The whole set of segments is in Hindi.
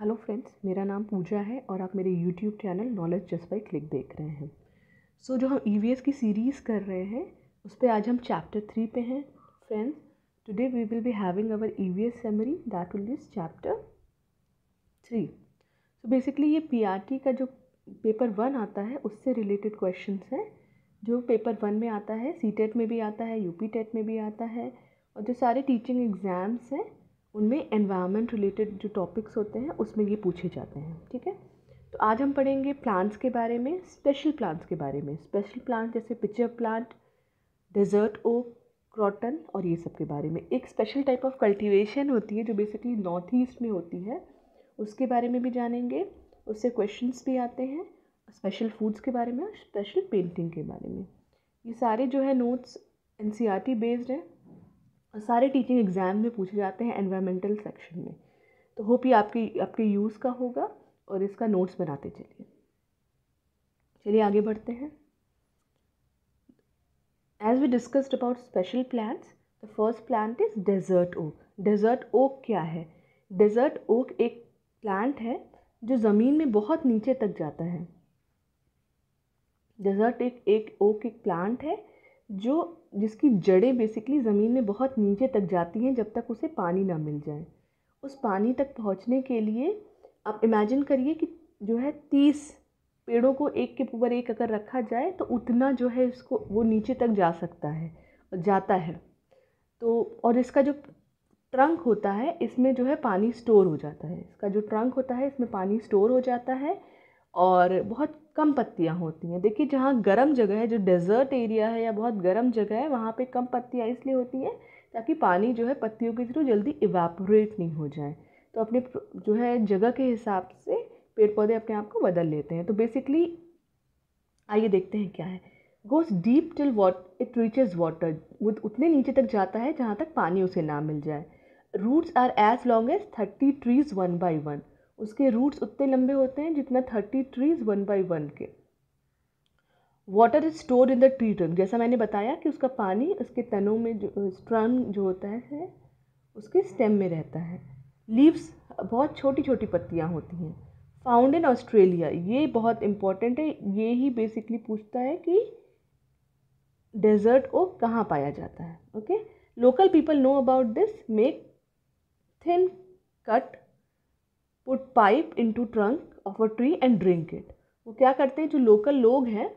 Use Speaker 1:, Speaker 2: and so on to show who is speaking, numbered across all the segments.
Speaker 1: हेलो फ्रेंड्स मेरा नाम पूजा है और आप मेरे YouTube channel knowledge just by click देख रहे हैं सो so, जो हम ई e की सीरीज़ कर रहे हैं उस पर आज हम चैप्टर थ्री पे हैं friends today we will be having our E V S summary that will is chapter three so basically ये पी e का जो पेपर वन आता है उससे रिलेटेड क्वेश्चन हैं जो पेपर वन में आता है सी टेट e में भी आता है यू पी टेट में भी आता है और जो सारे टीचिंग एग्ज़ाम्स हैं उनमें एनवायरनमेंट रिलेटेड जो टॉपिक्स होते हैं उसमें ये पूछे जाते हैं ठीक है तो आज हम पढ़ेंगे प्लांट्स के बारे में स्पेशल प्लांट्स के बारे में स्पेशल प्लांट जैसे pitcher plant desert oak croton और ये सब के बारे में एक स्पेशल टाइप ऑफ कल्टीवेशन होती है जो बेसिकली नॉर्थ ईस्ट में होती है उसके बारे में भी जानेंगे उससे क्वेश्चंस भी आते हैं स्पेशल फूड्स के बारे में और स्पेशल पेंटिंग के बारे में ये सारे जो है नोट्स एन बेस्ड हैं सारे टीचिंग एग्ज़ाम में पूछे जाते हैं एनवायरमेंटल सेक्शन में तो होप ये आपकी आपके यूज़ का होगा और इसका नोट्स बनाते चलिए चलिए आगे बढ़ते हैं as we discussed about special plants the first plant is desert oak desert oak क्या है डेजर्ट ओक एक प्लांट है जो ज़मीन में बहुत नीचे तक जाता है डेजर्ट एक एक ओक एक प्लांट है जो जिसकी जड़ें बेसिकली ज़मीन में बहुत नीचे तक जाती हैं जब तक उसे पानी ना मिल जाए उस पानी तक पहुँचने के लिए आप इमेजिन करिए कि जो है तीस पेड़ों को एक के ऊपर एक अगर रखा जाए तो उतना जो है इसको वो नीचे तक जा सकता है जाता है तो और इसका जो ट्रंक होता है इसमें जो है पानी स्टोर हो जाता है इसका जो ट्रंक होता है इसमें पानी स्टोर हो जाता है और बहुत कम पत्तियाँ होती हैं देखिए जहाँ गर्म जगह है जो डेज़र्ट एरिया है या बहुत गर्म जगह है वहाँ पे कम पत्तियाँ इसलिए होती हैं ताकि पानी जो है पत्तियों के थ्रू जल्दी इवापोरेट नहीं हो जाए तो अपने जो है जगह के हिसाब से पेड़ पौधे अपने आप को बदल लेते हैं तो बेसिकली आइए देखते हैं क्या है goes deep till what it reaches water वो उतने नीचे तक जाता है जहाँ तक पानी उसे ना मिल जाए roots are as long as thirty trees one by one उसके रूट्स उतने लंबे होते हैं जितना thirty trees one by one के water is store in the tree trunk जैसा मैंने बताया कि उसका पानी उसके तनों में जो स्ट्रम जो होता है उसके स्टेम में रहता है लीव्स बहुत छोटी छोटी पत्तियाँ होती हैं फाउंड इन ऑस्ट्रेलिया ये बहुत इम्पॉर्टेंट है ये ही बेसिकली पूछता है कि डेजर्ट को कहाँ पाया जाता है okay local people know about this make thin cut put pipe in to trunk of a tree and drink it वो क्या करते हैं जो लोकल लोग हैं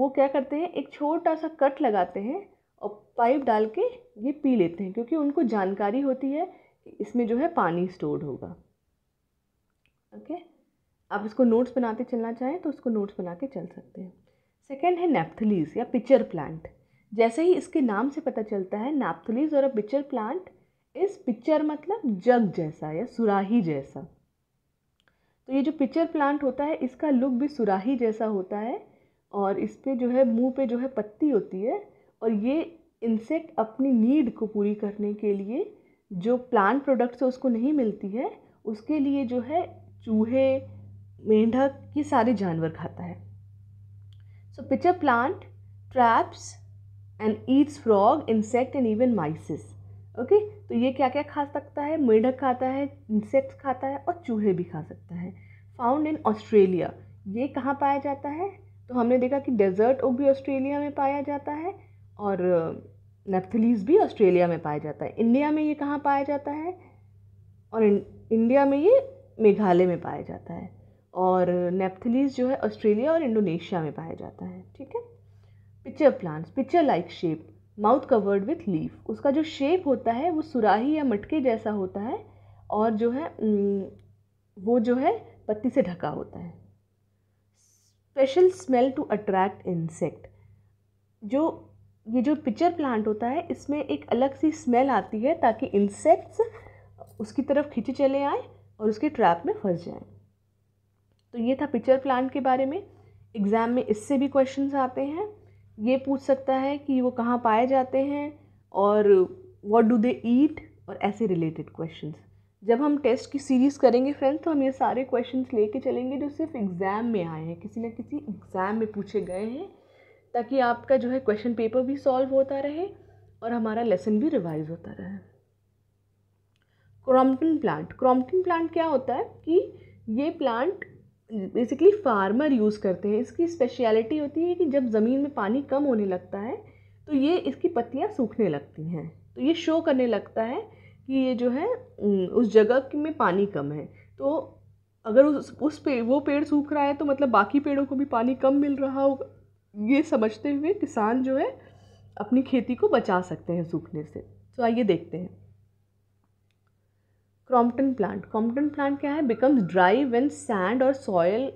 Speaker 1: वो क्या करते हैं एक छोटा सा कट लगाते हैं और पाइप डाल के ये पी लेते हैं क्योंकि उनको जानकारी होती है कि इसमें जो है पानी स्टोर्ड होगा ओके okay? आप इसको नोट्स बनाते चलना चाहें तो उसको नोट्स बना के चल सकते हैं सेकेंड है नेप्थलीस या पिचर प्लांट जैसे ही इसके नाम से पता चलता है नेप्थलीस और अ पिचर प्लांट इस पिक्चर मतलब जग जैसा या सुराही जैसा तो ये जो पिचर प्लांट होता है इसका लुक भी सुराही जैसा होता है और इस पर जो है मुंह पे जो है पत्ती होती है और ये इंसेक्ट अपनी नीड को पूरी करने के लिए जो प्लांट प्रोडक्ट से उसको नहीं मिलती है उसके लिए जो है चूहे मेंढक ये सारे जानवर खाता है so pitcher plant traps and eats frog insect and even mices okay तो ये क्या क्या खा सकता है मेढक खाता है इंसेक्ट्स खाता है और चूहे भी खा सकता है फाउंड इन ऑस्ट्रेलिया ये कहाँ पाया जाता है तो हमने देखा कि डेजर्ट ओक भी ऑस्ट्रेलिया में पाया जाता है और नेफ्थलीस भी ऑस्ट्रेलिया में पाया जाता है इंडिया में ये कहाँ पाया जाता है और इंडिया में ये मेघालय में पाया जाता है और नेप्थलीस जो है ऑस्ट्रेलिया और इंडोनेशिया में पाया जाता है ठीक है picture plants picture like shape mouth covered with leaf उसका जो शेप होता है वो सुराही या मटके जैसा होता है और जो है वो जो है पत्ती से ढका होता है special smell to attract insect जो ये जो पिचर प्लांट होता है इसमें एक अलग सी स्मेल आती है ताकि इंसेक्ट्स उसकी तरफ खींचे चले आएँ और उसके ट्रैप में फंस जाएँ तो ये था पिचर प्लांट के बारे में एग्ज़ाम में इससे भी क्वेश्चंस आते हैं ये पूछ सकता है कि वो कहाँ पाए जाते हैं और वॉट डू दे ईट और ऐसे रिलेटेड क्वेश्चन जब हम टेस्ट की सीरीज़ करेंगे फ्रेंड्स तो हम ये सारे क्वेश्चन लेके चलेंगे जो सिर्फ एग्ज़ाम में आए हैं किसी ना किसी एग्ज़ाम में पूछे गए हैं ताकि आपका जो है क्वेश्चन पेपर भी सॉल्व होता रहे और हमारा लेसन भी रिवाइज होता रहे क्रॉम्पटन प्लांट क्रॉम्पटन प्लांट क्या होता है कि ये प्लांट बेसिकली फार्मर यूज़ करते हैं इसकी स्पेशलिटी होती है कि जब ज़मीन में पानी कम होने लगता है तो ये इसकी पत्तियाँ सूखने लगती हैं तो ये शो करने लगता है कि ये जो है उस जगह में पानी कम है तो अगर उस उस पे वो पेड़ सूख रहा है तो मतलब बाकी पेड़ों को भी पानी कम मिल रहा होगा ये समझते हुए किसान जो है अपनी खेती को बचा सकते हैं सूखने से तो आइए देखते हैं क्रॉम्पटन प्लांट क्रॉम्पटन प्लांट क्या है बिकम्स ड्राई वेन सैंड और सॉयल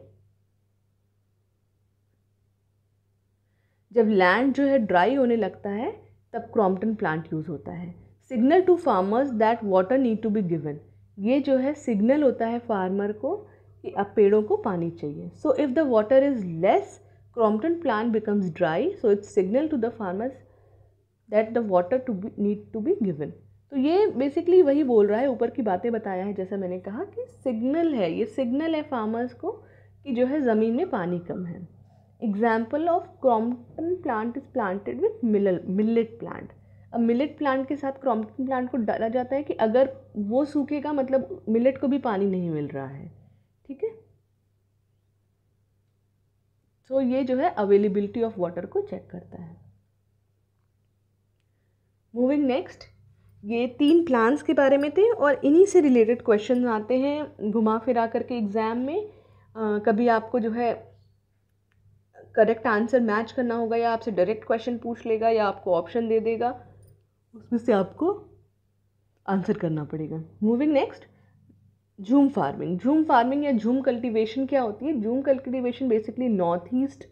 Speaker 1: जब लैंड जो है ड्राई होने लगता है तब क्रॉम्पटन प्लांट यूज़ होता है signal to farmers that water need to be given ये जो है सिग्नल होता है फार्मर को कि अब पेड़ों को पानी चाहिए so if the water is less croton plant becomes dry so it's signal to the farmers that the water to be need to be given तो ये बेसिकली वही बोल रहा है ऊपर की बातें बताया है जैसा मैंने कहा कि सिग्नल है ये सिग्नल है फार्मर्स को कि जो है ज़मीन में पानी कम है example of croton plant is planted with मिलल मिलेट प्लांट अब मिलेट प्लांट के साथ क्रॉम्पटन प्लांट को डाला जाता है कि अगर वो सूखेगा मतलब मिलेट को भी पानी नहीं मिल रहा है ठीक है सो so, ये जो है अवेलेबिलिटी ऑफ वाटर को चेक करता है मूविंग नेक्स्ट ये तीन प्लान्स के बारे में थे और इन्हीं से रिलेटेड क्वेश्चन आते हैं घुमा फिरा करके एग्ज़ाम में आ, कभी आपको जो है करेक्ट आंसर मैच करना होगा या आपसे डायरेक्ट क्वेश्चन पूछ लेगा या आपको ऑप्शन दे देगा उसमें से आपको आंसर करना पड़ेगा moving next jhum farming jhum farming या झूम कल्टीवेशन क्या होती है jhum cultivation basically north east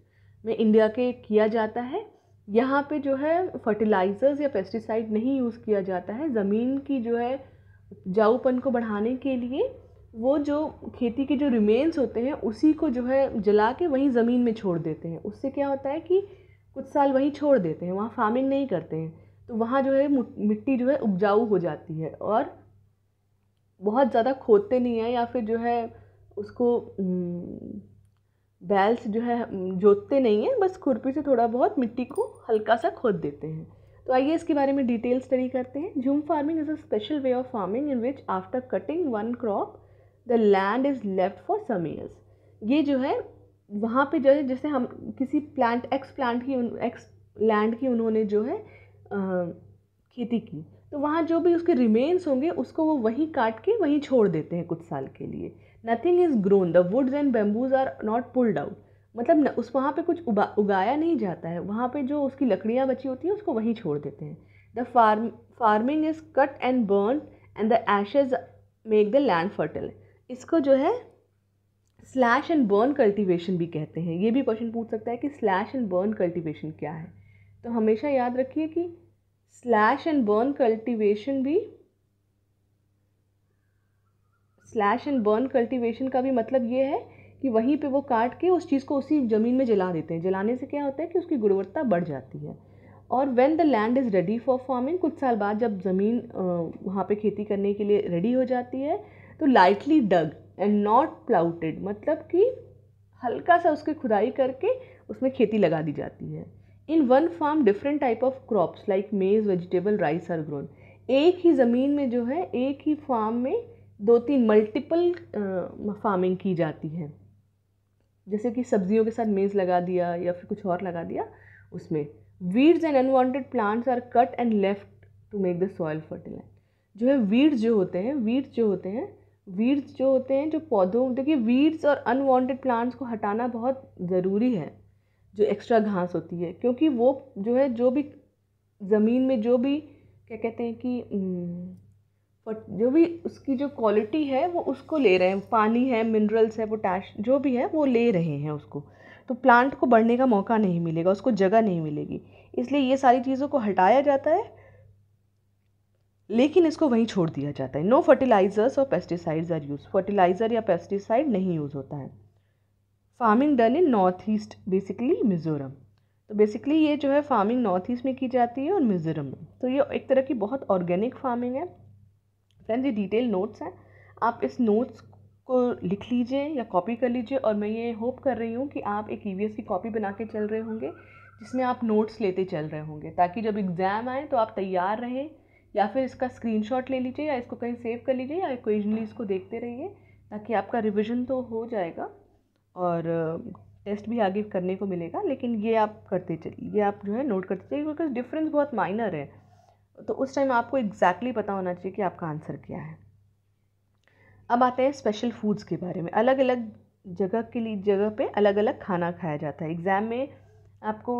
Speaker 1: में इंडिया के किया जाता है यहाँ पे जो है फर्टिलाइज़र्स या पेस्टिसाइड नहीं यूज़ किया जाता है ज़मीन की जो है उपजाऊपन को बढ़ाने के लिए वो जो खेती के जो रिमेन्स होते हैं उसी को जो है जला के वहीं ज़मीन में छोड़ देते हैं उससे क्या होता है कि कुछ साल वहीं छोड़ देते हैं वहाँ फार्मिंग नहीं करते हैं तो वहाँ जो है मिट्टी जो है उपजाऊ हो जाती है और बहुत ज़्यादा खोदते नहीं हैं या फिर जो है उसको बैल्स जो है जोतते नहीं हैं बस खुरपी से थोड़ा बहुत मिट्टी को हल्का सा खोद देते हैं तो आइए इसके बारे में डिटेल स्टडी करते हैं jhum farming is a special way of farming in which after cutting one crop the land is left for some years ये जो है वहाँ पे जो है जैसे हम किसी प्लांट एक्स प्लांट की एक्स लैंड की उन्होंने जो है खेती की तो वहाँ जो भी उसके रिमेन्स होंगे उसको वो वहीं काट के वहीं छोड़ देते हैं कुछ साल के लिए nothing is grown the woods and bamboos are not pulled out मतलब न, उस वहाँ पे कुछ उगा उगाया नहीं जाता है वहाँ पे जो उसकी लकड़ियाँ बची होती हैं उसको वहीं छोड़ देते हैं the farm farming is cut and burn and the ashes make the land fertile इसको जो है स्लैश एंड बर्न कल्टीवेशन भी कहते हैं ये भी क्वेश्चन पूछ सकता है कि स्लैश एंड बर्न कल्टीवेशन क्या है तो हमेशा याद रखिए कि स्लैश एंड बर्न कल्टीवेशन भी स्लैश एंड बर्न कल्टीवेशन का भी मतलब ये है कि वहीं पे वो काट के उस चीज़ को उसी ज़मीन में जला देते हैं जलाने से क्या होता है कि उसकी गुणवत्ता बढ़ जाती है और when the land is ready for farming कुछ साल बाद जब ज़मीन वहाँ पे खेती करने के लिए रेडी हो जाती है तो lightly dug and not ploughed मतलब कि हल्का सा उसकी खुदाई करके उसमें खेती लगा दी जाती है in one farm different type of crops like maize vegetable rice are grown एक ही ज़मीन में जो है एक ही फार्म में दो तीन मल्टीपल फार्मिंग की जाती है जैसे कि सब्जियों के साथ मेज़ लगा दिया या फिर कुछ और लगा दिया उसमें weeds and unwanted plants are cut and left to make the soil fertilise जो है वीड्स जो होते हैं वीड्स जो होते हैं वीड्स जो होते हैं जो पौधों देखिए वीड्स और अनवांटेड प्लांट्स को हटाना बहुत ज़रूरी है जो एक्स्ट्रा घास होती है क्योंकि वो जो है जो भी ज़मीन में जो भी क्या कहते हैं कि जो भी उसकी जो क्वालिटी है वो उसको ले रहे हैं पानी है मिनरल्स है पोटैश जो भी है वो ले रहे हैं उसको तो प्लांट को बढ़ने का मौका नहीं मिलेगा उसको जगह नहीं मिलेगी इसलिए ये सारी चीज़ों को हटाया जाता है लेकिन इसको वहीं छोड़ दिया जाता है नो फर्टिलाइजर्स और पेस्टिसाइड्स आर यूज़ फर्टिलाइज़र या पेस्टिसाइड नहीं यूज़ होता है farming done in north east basically Mizoram तो बेसिकली ये जो है फार्मिंग नॉर्थ ईस्ट में की जाती है और मिज़ोरम में तो ये एक तरह की बहुत ऑर्गेनिक फार्मिंग है फ्रेंड्स ये डिटेल नोट्स हैं आप इस नोट्स को लिख लीजिए या कॉपी कर लीजिए और मैं ये होप कर रही हूँ कि आप एक ई e की कॉपी बना के चल रहे होंगे जिसमें आप नोट्स लेते चल रहे होंगे ताकि जब एग्ज़ाम आए तो आप तैयार रहें या फिर इसका स्क्रीनशॉट ले लीजिए या इसको कहीं सेव कर लीजिए या इक्वेजनली हाँ। इसको देखते रहिए ताकि आपका रिविज़न तो हो जाएगा और टेस्ट भी आगे करने को मिलेगा लेकिन ये आप करते चलिए ये आप जो है नोट करते चलिए बिकॉज डिफरेंस बहुत माइनर है तो उस टाइम आपको एग्जैक्टली exactly पता होना चाहिए कि आपका आंसर क्या है अब आते हैं स्पेशल फूड्स के बारे में अलग अलग जगह के लिए जगह पे अलग अलग खाना खाया जाता है एग्ज़ाम में आपको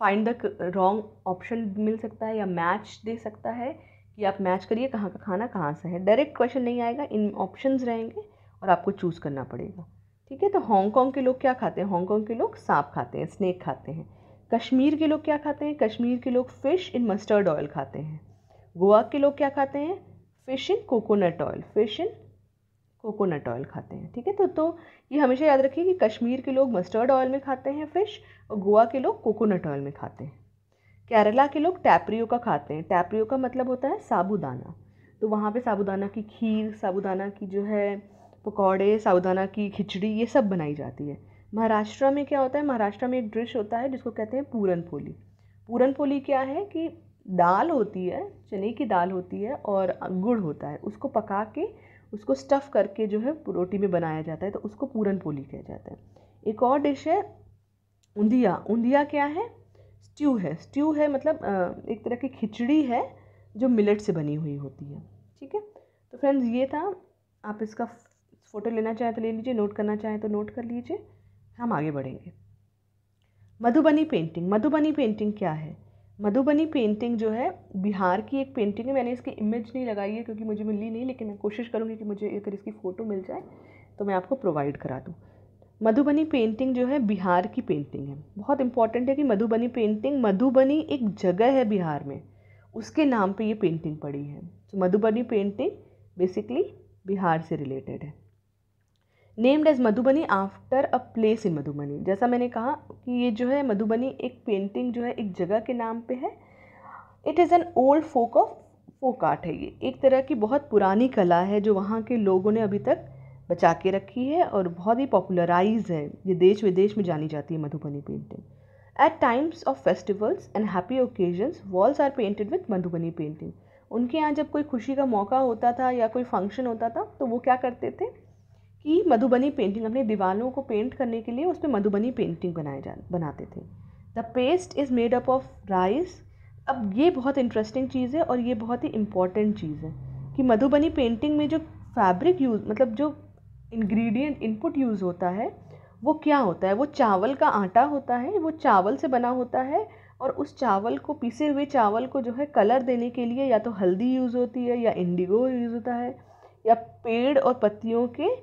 Speaker 1: फाइंड द रॉन्ग ऑप्शन मिल सकता है या मैच दे सकता है कि आप मैच करिए कहाँ का खाना कहाँ से है डायरेक्ट क्वेश्चन नहीं आएगा इन ऑप्शंस रहेंगे और आपको चूज़ करना पड़ेगा ठीक है तो हांगकॉन्ग के लोग क्या खाते हैं हांगकॉन्ग के लोग सांप खाते हैं स्नैक खाते हैं कश्मीर के लोग क्या खाते हैं कश्मीर के लोग फ़िश इन मस्टर्ड ऑयल खाते हैं गोवा के लोग क्या खाते हैं fish in coconut oil fish in coconut oil खाते हैं ठीक है तो तो ये हमेशा याद रखिए कि कश्मीर के लोग मस्टर्ड ऑयल में खाते हैं फ़िश और गोवा के लोग कोकोनट ऑयल में खाते हैं केरला के लोग टैपरियो का खाते हैं टैपरियो का मतलब होता है साबूदाना तो वहाँ पे साबूदाना की खीर साबूदाना की जो है पकौड़े साबूदाना की खिचड़ी ये सब बनाई जाती है महाराष्ट्र में क्या होता है महाराष्ट्र में एक डिश होता है जिसको कहते हैं पूरन पोली पूरन पोली क्या है कि दाल होती है चने की दाल होती है और गुड़ होता है उसको पका के उसको स्टफ़ करके जो है रोटी में बनाया जाता है तो उसको पूरन पोली कहा जाता है एक और डिश है उंधिया उंधिया क्या है स्ट्यू है स्ट्यू है मतलब एक तरह की खिचड़ी है जो मिलेट से बनी हुई होती है ठीक है तो फ्रेंड्स ये था आप इसका फ़ोटो लेना चाहें तो ले लीजिए नोट करना चाहें तो नोट कर लीजिए हम आगे बढ़ेंगे मधुबनी पेंटिंग मधुबनी पेंटिंग क्या है मधुबनी पेंटिंग जो है बिहार की एक पेंटिंग है मैंने इसकी इमेज नहीं लगाई है क्योंकि मुझे मिली नहीं लेकिन मैं कोशिश करूँगी कि मुझे अगर इसकी फ़ोटो मिल जाए तो मैं आपको प्रोवाइड करा दूँ मधुबनी पेंटिंग जो है बिहार की पेंटिंग है बहुत इंपॉर्टेंट है कि मधुबनी पेंटिंग मधुबनी एक जगह है बिहार में उसके नाम पे ये पेंटिंग पड़ी है तो मधुबनी पेंटिंग बेसिकली बिहार से रिलेटेड है named as Madhubani after a place in Madhubani जैसा मैंने कहा कि ये जो है मधुबनी एक पेंटिंग जो है एक जगह के नाम पे है it is an old folk of folk art है ये एक तरह की बहुत पुरानी कला है जो वहाँ के लोगों ने अभी तक बचा के रखी है और बहुत ही पॉपुलराइज है ये देश विदेश में जानी जाती है Madhubani painting at times of festivals and happy occasions walls are painted with Madhubani painting उनके यहाँ जब कोई खुशी का मौका होता था या कोई फंक्शन होता था तो वो क्या करते थे कि मधुबनी पेंटिंग अपने दीवारों को पेंट करने के लिए उस पर मधुबनी पेंटिंग बनाए जा बनाते थे the paste is made up of rice अब ये बहुत इंटरेस्टिंग चीज़ है और ये बहुत ही इम्पॉर्टेंट चीज़ है कि मधुबनी पेंटिंग में जो फैब्रिक यूज़ मतलब जो इंग्रेडिएंट इनपुट यूज़ होता है वो क्या होता है वो चावल का आटा होता है वो चावल से बना होता है और उस चावल को पीसे हुए चावल को जो है कलर देने के लिए या तो हल्दी यूज़ होती है या इंडिगो यूज़ होता है या पेड़ और पत्तियों के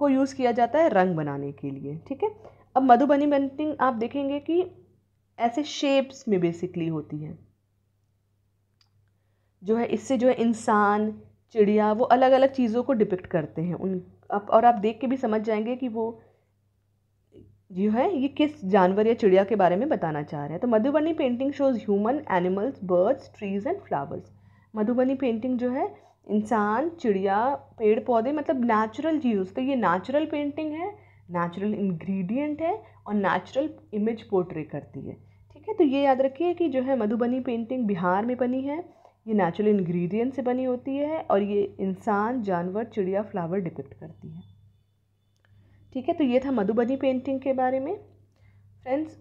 Speaker 1: को यूज़ किया जाता है रंग बनाने के लिए ठीक है अब मधुबनी पेंटिंग आप देखेंगे कि ऐसे शेप्स में बेसिकली होती है जो है इससे जो है इंसान चिड़िया वो अलग अलग चीज़ों को डिपिक्ट करते हैं उन अब और आप देख के भी समझ जाएंगे कि वो जो है ये किस जानवर या चिड़िया के बारे में बताना चाह रहे हैं तो Madhubani painting shows human animals birds trees and flowers Madhubani painting जो है इंसान चिड़िया पेड़ पौधे मतलब नेचुरल चीज तो ये नेचुरल पेंटिंग है नेचुरल इंग्रेडिएंट है और नेचुरल इमेज पोर्ट्रे करती है ठीक है तो ये याद रखिए कि जो है मधुबनी पेंटिंग बिहार में बनी है ये नेचुरल इंग्रेडिएंट से बनी होती है और ये इंसान जानवर चिड़िया फ्लावर डिपिक्ट करती है ठीक है तो ये था मधुबनी पेंटिंग के बारे में फ्रेंड्स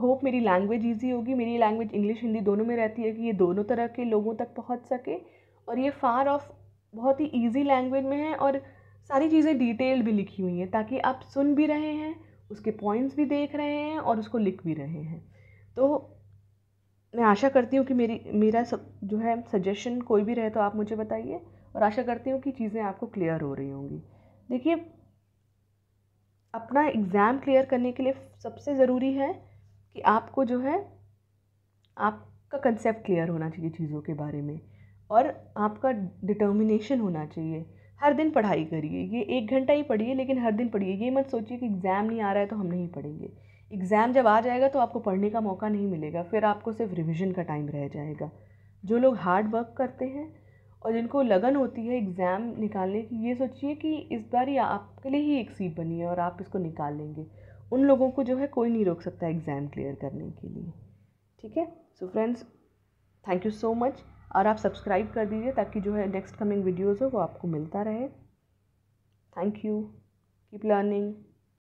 Speaker 1: होप मेरी लैंग्वेज ईजी होगी मेरी लैंग्वेज इंग्लिश हिंदी दोनों में रहती है कि ये दोनों तरह के लोगों तक पहुंच सके और ये फ़ार ऑफ बहुत ही ईज़ी लैंग्वेज में है और सारी चीज़ें डिटेल भी लिखी हुई हैं ताकि आप सुन भी रहे हैं उसके पॉइंट्स भी देख रहे हैं और उसको लिख भी रहे हैं तो मैं आशा करती हूँ कि मेरी मेरा सब जो है सजेशन कोई भी रहे तो आप मुझे बताइए और आशा करती हूँ कि चीज़ें आपको क्लियर हो रही होंगी देखिए अपना एग्ज़ाम क्लियर करने के लिए सबसे ज़रूरी है कि आपको जो है आपका कंसेप्ट क्लियर होना चाहिए चीज़ों के बारे में और आपका डिटर्मिनेशन होना चाहिए हर दिन पढ़ाई करिए ये एक घंटा ही पढ़िए लेकिन हर दिन पढ़िए ये मत सोचिए कि एग्ज़ाम नहीं आ रहा है तो हम नहीं पढ़ेंगे एग्ज़ाम जब आ जाएगा तो आपको पढ़ने का मौका नहीं मिलेगा फिर आपको सिर्फ रिविज़न का टाइम रह जाएगा जो लोग हार्ड वर्क करते हैं और जिनको लगन होती है एग्ज़ाम निकालने की ये सोचिए कि इस बार ही आपके लिए ही एक सीट बनी है और आप इसको निकाल लेंगे उन लोगों को जो है कोई नहीं रोक सकता एग्ज़ाम क्लियर करने के लिए ठीक है so friends thank you so much और आप सब्सक्राइब कर दीजिए ताकि जो है नेक्स्ट कमिंग वीडियोज़ हो वो आपको मिलता रहे थैंक यू कीप लर्निंग